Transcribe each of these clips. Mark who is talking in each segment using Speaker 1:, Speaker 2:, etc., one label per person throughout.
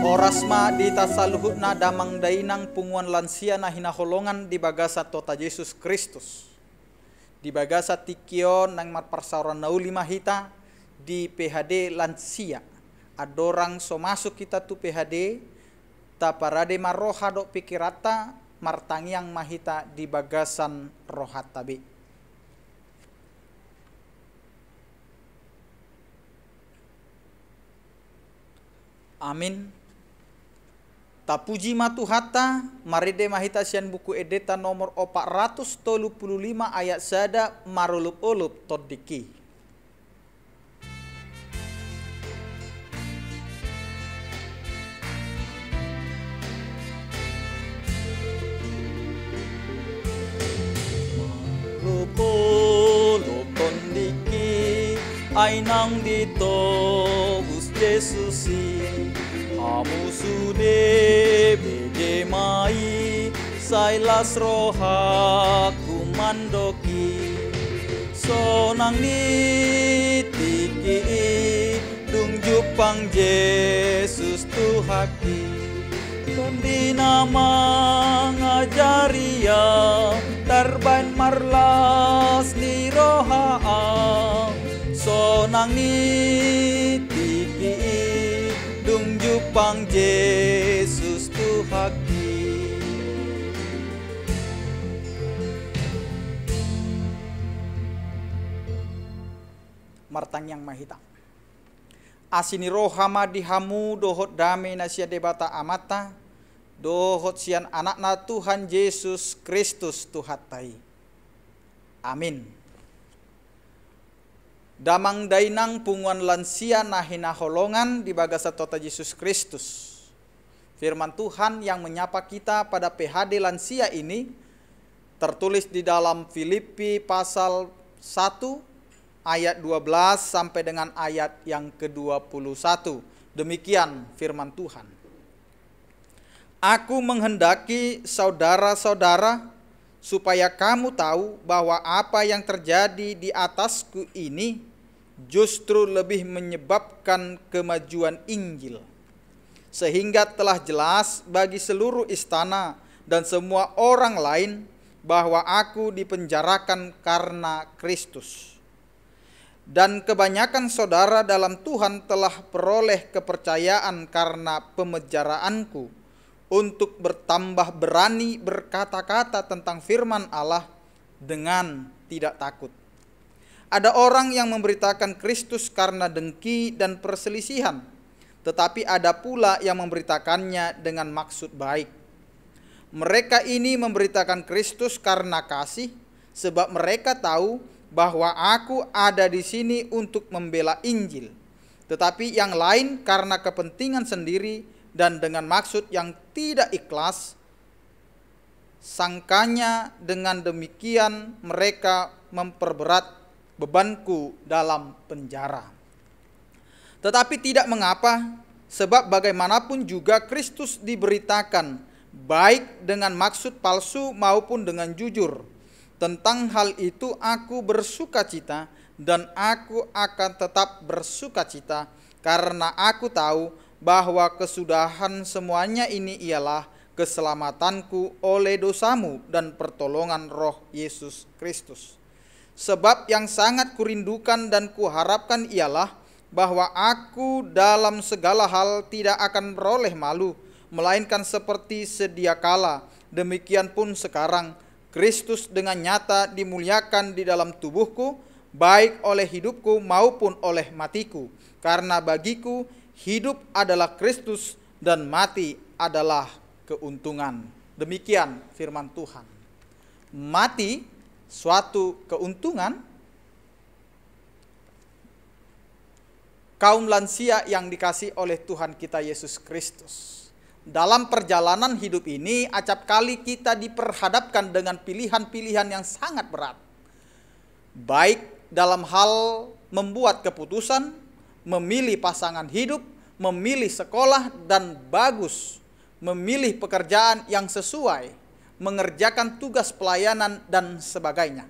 Speaker 1: Orasma di tasaluhutna damang dainang punguan lansia nahina holongan di bagasa tota Yesus Kristus. Di bagasa tikion nang marparsaran naulima hita di PHD lansia. Adorang so masuk kita tu PHD taparade maroha do pikirata martangiang mahita di bagasan rohat tabi. Amin. Tapuji matuhata maride mahita sian buku edeta nomor lima ayat sada marulup ulup todiki.
Speaker 2: ay nang dito gustesusi amusude bege mai las roha kumandoki so nang ni tiki dung jupang Yesus tuhaki kundi nama ngajaria terbain marlas ni roha ah nang tiki ti dung pang Yesus tu hak
Speaker 1: martang yang mahita asini rohama dihamu dohot dame nasia debata amata dohot sian anakna Tuhan Yesus Kristus Tuhatai. Amin damang dainang punguan lansia nahina holongan di bagasa tota Yesus Kristus. Firman Tuhan yang menyapa kita pada PHD lansia ini tertulis di dalam Filipi pasal 1 ayat 12 sampai dengan ayat yang ke-21. Demikian firman Tuhan. Aku menghendaki saudara-saudara supaya kamu tahu bahwa apa yang terjadi di atasku ini justru lebih menyebabkan kemajuan Injil. Sehingga telah jelas bagi seluruh istana dan semua orang lain bahwa aku dipenjarakan karena Kristus. Dan kebanyakan saudara dalam Tuhan telah peroleh kepercayaan karena pemejaraanku untuk bertambah berani berkata-kata tentang firman Allah dengan tidak takut. Ada orang yang memberitakan Kristus karena dengki dan perselisihan, tetapi ada pula yang memberitakannya dengan maksud baik. Mereka ini memberitakan Kristus karena kasih, sebab mereka tahu bahwa Aku ada di sini untuk membela Injil, tetapi yang lain karena kepentingan sendiri dan dengan maksud yang tidak ikhlas, sangkanya dengan demikian mereka memperberat bebanku dalam penjara. Tetapi tidak mengapa, sebab bagaimanapun juga Kristus diberitakan, baik dengan maksud palsu maupun dengan jujur. Tentang hal itu aku bersuka cita dan aku akan tetap bersuka cita karena aku tahu bahwa kesudahan semuanya ini ialah keselamatanku oleh dosamu dan pertolongan roh Yesus Kristus. Sebab yang sangat kurindukan dan kuharapkan ialah bahwa aku dalam segala hal tidak akan beroleh malu, melainkan seperti sedia kala, demikian pun sekarang, Kristus dengan nyata dimuliakan di dalam tubuhku, baik oleh hidupku maupun oleh matiku. Karena bagiku hidup adalah Kristus dan mati adalah keuntungan. Demikian firman Tuhan. Mati suatu keuntungan kaum lansia yang dikasih oleh Tuhan kita Yesus Kristus. Dalam perjalanan hidup ini, acap kali kita diperhadapkan dengan pilihan-pilihan yang sangat berat, baik dalam hal membuat keputusan memilih pasangan hidup, memilih sekolah dan bagus, memilih pekerjaan yang sesuai, mengerjakan tugas pelayanan dan sebagainya.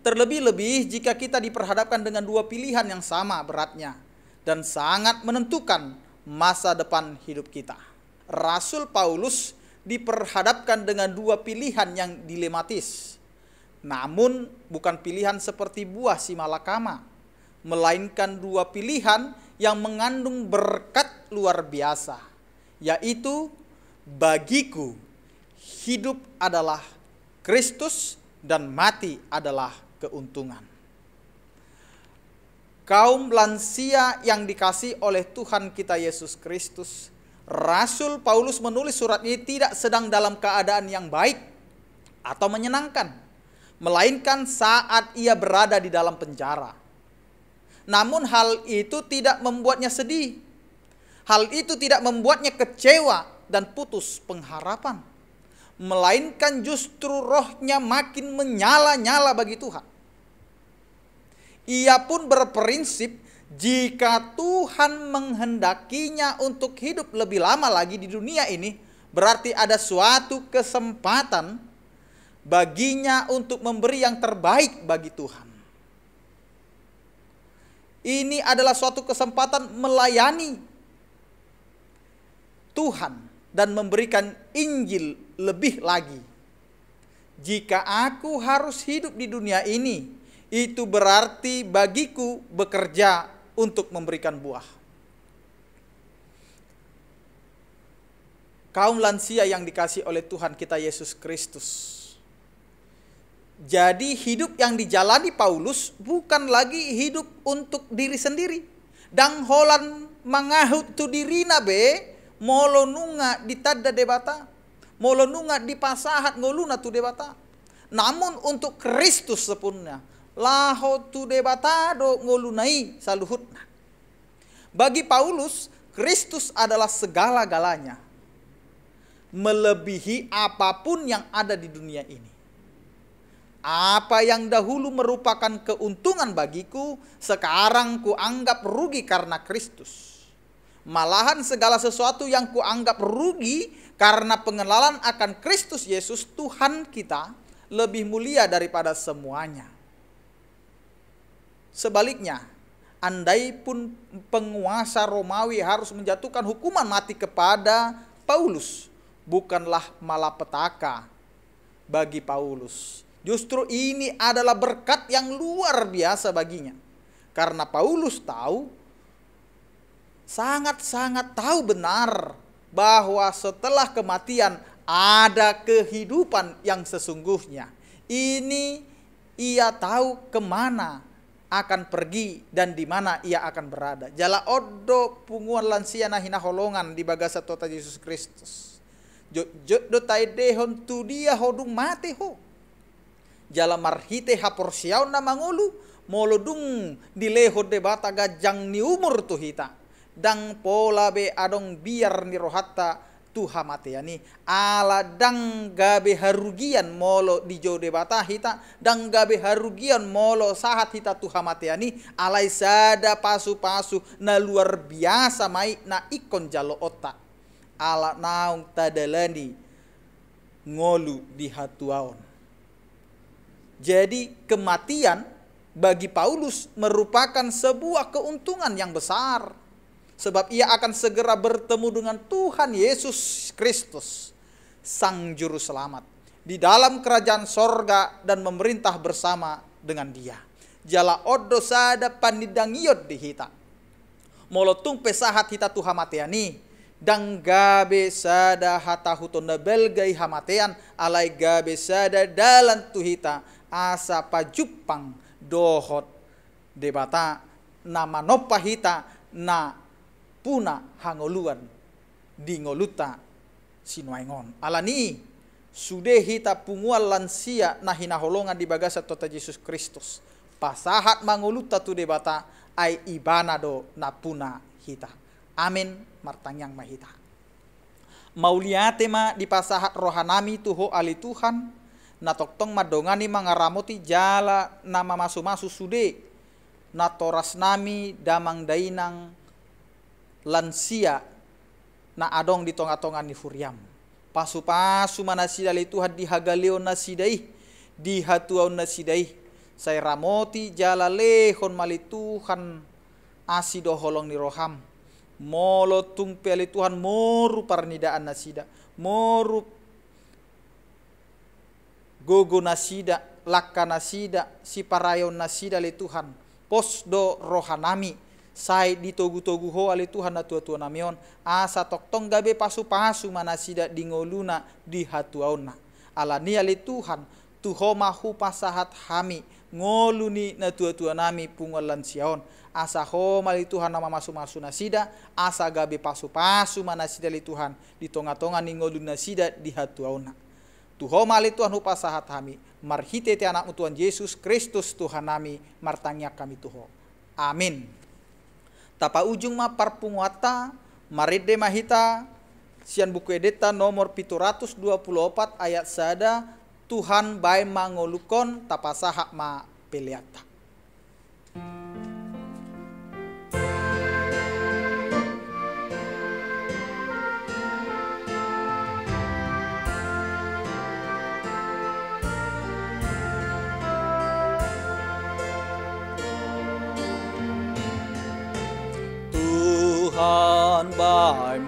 Speaker 1: Terlebih-lebih jika kita diperhadapkan dengan dua pilihan yang sama beratnya dan sangat menentukan masa depan hidup kita. Rasul Paulus diperhadapkan dengan dua pilihan yang dilematis. Namun bukan pilihan seperti buah simalakama melainkan dua pilihan yang mengandung berkat luar biasa, yaitu bagiku hidup adalah Kristus dan mati adalah keuntungan. Kaum lansia yang dikasih oleh Tuhan kita Yesus Kristus, Rasul Paulus menulis surat ini tidak sedang dalam keadaan yang baik atau menyenangkan, melainkan saat ia berada di dalam penjara. Namun hal itu tidak membuatnya sedih. Hal itu tidak membuatnya kecewa dan putus pengharapan. Melainkan justru rohnya makin menyala-nyala bagi Tuhan. Ia pun berprinsip jika Tuhan menghendakinya untuk hidup lebih lama lagi di dunia ini, berarti ada suatu kesempatan baginya untuk memberi yang terbaik bagi Tuhan. Ini adalah suatu kesempatan melayani Tuhan dan memberikan Injil lebih lagi. Jika aku harus hidup di dunia ini, itu berarti bagiku bekerja untuk memberikan buah. Kaum lansia yang dikasih oleh Tuhan kita Yesus Kristus jadi hidup yang dijalani Paulus bukan lagi hidup untuk diri sendiri. Dan holan mengahut tu dirina be molonunga ditada debata. Molonunga dipasahat ngoluna tu debata. Namun untuk Kristus sepunnya. Laho tu debata do ngolunai saluhutna. Bagi Paulus, Kristus adalah segala-galanya. Melebihi apapun yang ada di dunia ini apa yang dahulu merupakan keuntungan bagiku, sekarang kuanggap rugi karena Kristus. Malahan segala sesuatu yang kuanggap rugi karena pengenalan akan Kristus Yesus Tuhan kita lebih mulia daripada semuanya. Sebaliknya, andai pun penguasa Romawi harus menjatuhkan hukuman mati kepada Paulus, bukanlah malapetaka bagi Paulus Justru ini adalah berkat yang luar biasa baginya. Karena Paulus tahu, sangat-sangat tahu benar bahwa setelah kematian ada kehidupan yang sesungguhnya. Ini ia tahu kemana akan pergi dan di mana ia akan berada. Jala odo punguan lansia nahina holongan di bagasa tota Yesus Kristus. Jodotai dehon tu dia hodung mate ho jala marhite haporsiau na mangolu molodung leho de bata gajang ni umur tu hita dang pola be adong biar ni rohatta tuha hamate ani ala dang gabe harugian molo di jode bata hita dang gabe harugian molo sahat hita tu hamate ani alai sada pasu-pasu na luar biasa mai na ikon jalo otak ala naung tadalani ngolu di hatuaon jadi kematian bagi Paulus merupakan sebuah keuntungan yang besar. Sebab ia akan segera bertemu dengan Tuhan Yesus Kristus, Sang Juru Selamat, di dalam kerajaan sorga dan memerintah bersama dengan dia. Jala odosada pandidangiot dihita. Molotung pesahat hita tuha mateani. Dan gabe sada hata hutonda belgai hamatean alai gabe sada dalan tuhita asa pajupang dohot debata nama nopahita na puna hangoluan di ngoluta sinuaingon alani hita pungual lansia na hinaholongan di bagasa tota Yesus Kristus pasahat mangoluta tu debata ai ibana do na puna hita amin martangyang mahita mauliate ma di pasahat rohanami tuho ali Tuhan tong madongani mangaramoti jala nama masu masu sude nami damang dainang lansia na adong di tonga-tonga ni furiam pasu-pasu mana manasidali tuhan di hagaleo nasidai di hatuau nasidai saya ramoti jala lehon mali tuhan asido holong ni roham molo tung ali tuhan moru parnidaan nasida moru gogo nasida, laka nasida, si parayon nasida le Tuhan, posdo rohanami, sai di togu togu ho ale Tuhan na tua tua namion, asa tok tong gabe pasu pasu mana sida di ngoluna di Ala ni ale Tuhan, tuho mahu pasahat hami, ngoluni na tua tua nami pungolan lansiaon. Asa ho mali Tuhan nama masu masu nasida, asa gabe pasu pasu mana sida le Tuhan, di tonga tonga ni ngoluna sida di auna. Tuho mali Tuhan sahat kami, marhite te anak Tuhan Yesus Kristus Tuhan kami, martangnya kami tuho. Amin. Tapa ujung ma parpunguata, maride mahita, sian buku edeta nomor 724 ayat sada, Tuhan bae mangolukon tapa sahak ma peliata.
Speaker 2: by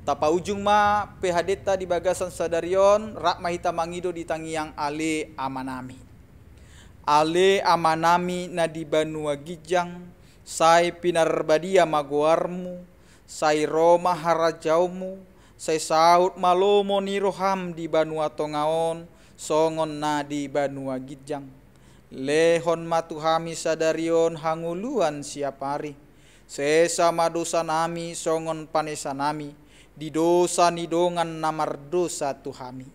Speaker 1: Tapa ujung ma ta di bagasan sadarion rak mahita mangido di tangiang ale amanami. Ale amanami na di banua gijang sai pinarbadia maguarmu sai roma harajaumu sai saut malomo niroham di banua tongaon songon na di banua gijang. Lehon matuhami sadarion hanguluan siapari. Sesama dosa nami songon panesa nami di dosa nidongan namar dosa tuhami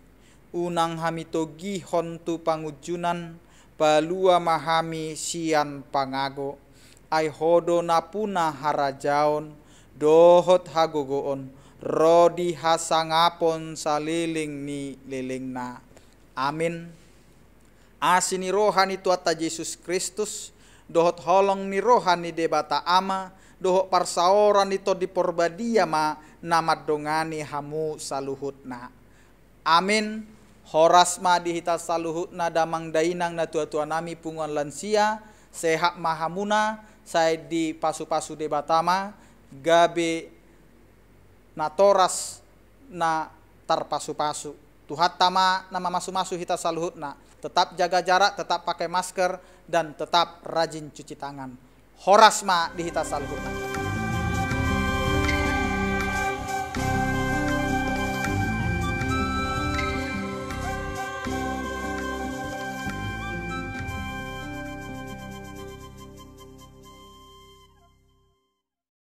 Speaker 1: unang hami togi hontu pangujunan balua mahami sian pangago ai hodo napuna harajaon dohot hagogoon rodi hasangapon saliling ni lilingna amin asini rohani tuata Yesus Kristus dohot holong ni rohani debata ama dohot parsaoran itu diporbadia ma namadongani hamu saluhutna amin horasma dihita saluhutna damang dainang na tua tua nami punguan lansia sehat mahamuna saya di pasu-pasu debatama batama gabe na na tarpasu-pasu Tuhat tama nama masu-masu hita saluhutna tetap jaga jarak tetap pakai masker dan tetap rajin cuci tangan horasma dihita saluhutna